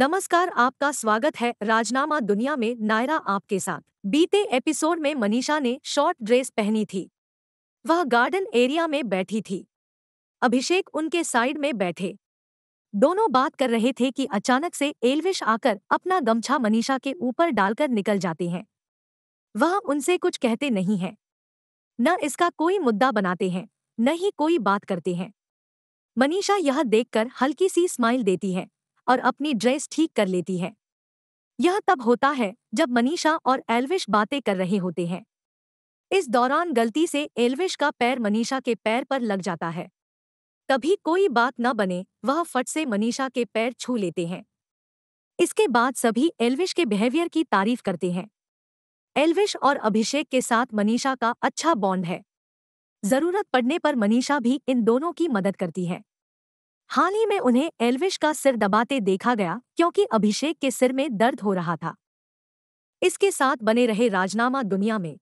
नमस्कार आपका स्वागत है राजनामा दुनिया में नायरा आपके साथ बीते एपिसोड में मनीषा ने शॉर्ट ड्रेस पहनी थी वह गार्डन एरिया में बैठी थी अभिषेक उनके साइड में बैठे दोनों बात कर रहे थे कि अचानक से एलविश आकर अपना गमछा मनीषा के ऊपर डालकर निकल जाते हैं वह उनसे कुछ कहते नहीं हैं न इसका कोई मुद्दा बनाते हैं न ही कोई बात करते हैं मनीषा यह देखकर हल्की सी स्माइल देती है और अपनी ड्रेस ठीक कर लेती है यह तब होता है जब मनीषा और एल्विश बातें कर रहे होते हैं इस दौरान गलती से एल्विश का पैर मनीषा के पैर पर लग जाता है कभी कोई बात न बने वह फट से मनीषा के पैर छू लेते हैं इसके बाद सभी एल्विश के बिहेवियर की तारीफ करते हैं एल्विश और अभिषेक के साथ मनीषा का अच्छा बॉन्ड है जरूरत पड़ने पर मनीषा भी इन दोनों की मदद करती है हाल ही में उन्हें एल्विश का सिर दबाते देखा गया क्योंकि अभिषेक के सिर में दर्द हो रहा था इसके साथ बने रहे राजनामा दुनिया में